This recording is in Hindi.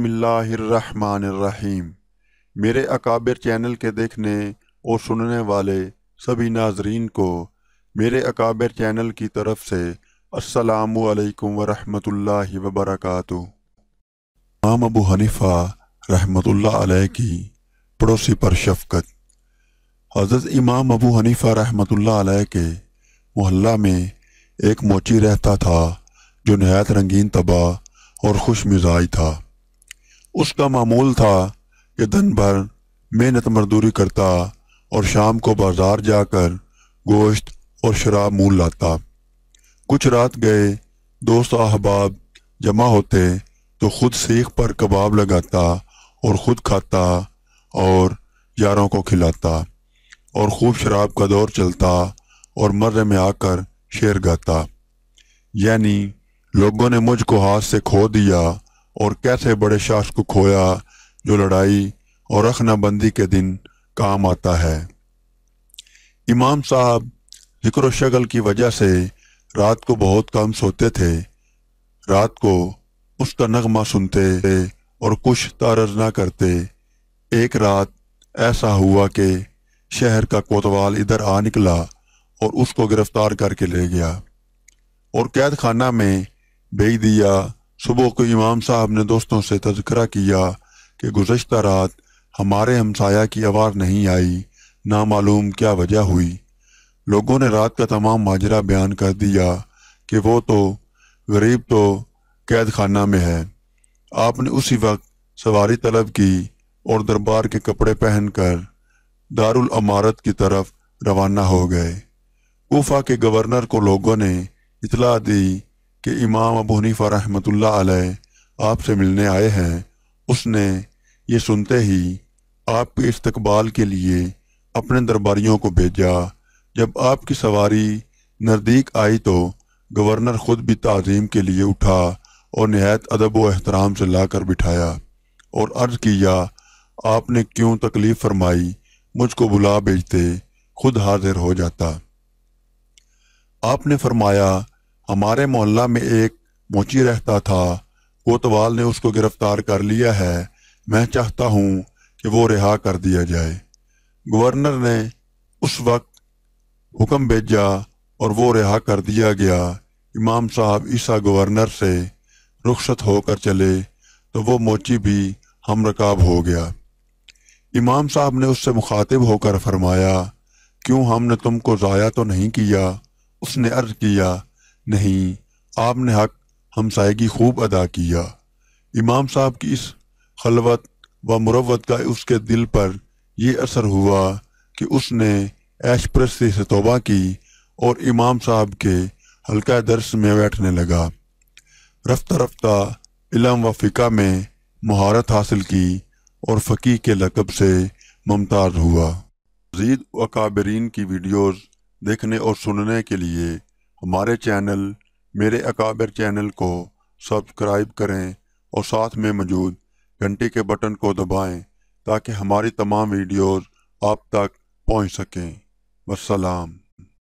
बसमिल्लाम मेरे अकाबिर चैनल के देखने और सुनने वाले सभी नाजरीन को मेरे अकाबिर चैनल की तरफ से असलकम वरहमल वबरक इमाम अबू हनीफ़ा रहमतुल्लाह की पड़ोसी पर शफकत हज़रत इमाम अबू हनीफ़ा आल के मोहल्ला में एक मोची रहता था जो नहायत रंगीन तबाह और खुश मिजाज था उसका मामूल था कि दिन भर मेहनत मजदूरी करता और शाम को बाजार जाकर गोश्त और शराब मूल लाता कुछ रात गए दोस्त अहबाब जमा होते तो खुद सीख पर कबाब लगाता और ख़ुद खाता और यारों को खिलाता और खूब शराब का दौर चलता और मर्रे में आकर शेर गाता यानी लोगों ने मुझको हाथ से खो दिया और कैसे बड़े शख्स को खोया जो लड़ाई और रखनाबंदी के दिन काम आता है इमाम साहब जिक्र शगल की वजह से रात को बहुत कम सोते थे रात को उसका नगमा सुनते और कुछ तारज ना करते एक रात ऐसा हुआ कि शहर का कोतवाल इधर आ निकला और उसको गिरफ्तार करके ले गया और कैद खाना में भेज दिया सुबह को इमाम साहब ने दोस्तों से तस्करा किया कि गुज्त रात हमारे हमसाया की आवाज़ नहीं आई नामालूम क्या वजह हुई लोगों ने रात का तमाम माजरा बयान कर दिया कि वो तो गरीब तो कैद खाना में है आपने उसी वक्त सवारी तलब की और दरबार के कपड़े पहनकर दारुल अमारत की तरफ रवाना हो गए कोफा के गवर्नर को लोगों ने इतला दी कि इमाम अबू हनीफा रहमतुल्ला अलैह आपसे मिलने आए हैं उसने ये सुनते ही आपके इस्तबाल के लिए अपने दरबारियों को भेजा जब आपकी सवारी नज़दीक आई तो गवर्नर ख़ुद भी तज़ीम के लिए उठा और नहायत अदब व अहतराम से ला कर बिठाया और अर्ज़ किया आपने क्यों तकलीफ़ फरमाई मुझको बुला भेजते खुद हाजिर हो जाता आपने फरमाया हमारे मोहल्ला में एक मोची रहता था कोतवाल ने उसको गिरफ्तार कर लिया है मैं चाहता हूं कि वो रिहा कर दिया जाए गवर्नर ने उस वक्त हुक्म भेजा और वो रिहा कर दिया गया इमाम साहब ईसा गवर्नर से रुखसत होकर चले तो वो मोची भी हम रकाब हो गया इमाम साहब ने उससे मुखातिब होकर फरमाया क्यों हमने तुमको ज़ाया तो नहीं किया उसने अर्ज किया नहीं आपने हक हमसाए की खूब अदा किया इमाम साहब की इस खलवत व मुरवत का उसके दिल पर यह असर हुआ कि उसने ऐशप्रस्ती से तोबा की और इमाम साहब के हल्का दर्स में बैठने लगा रफ्ता रफ्ता इलम व फ़िका में महारत हासिल की और फ़की के लकब से मुमताज़ हुआ मजीद काबरीन की वीडियोज़ देखने और सुनने के लिए हमारे चैनल मेरे अकाबर चैनल को सब्सक्राइब करें और साथ में मौजूद घंटे के बटन को दबाएं ताकि हमारी तमाम वीडियोस आप तक पहुंच सकें वसलाम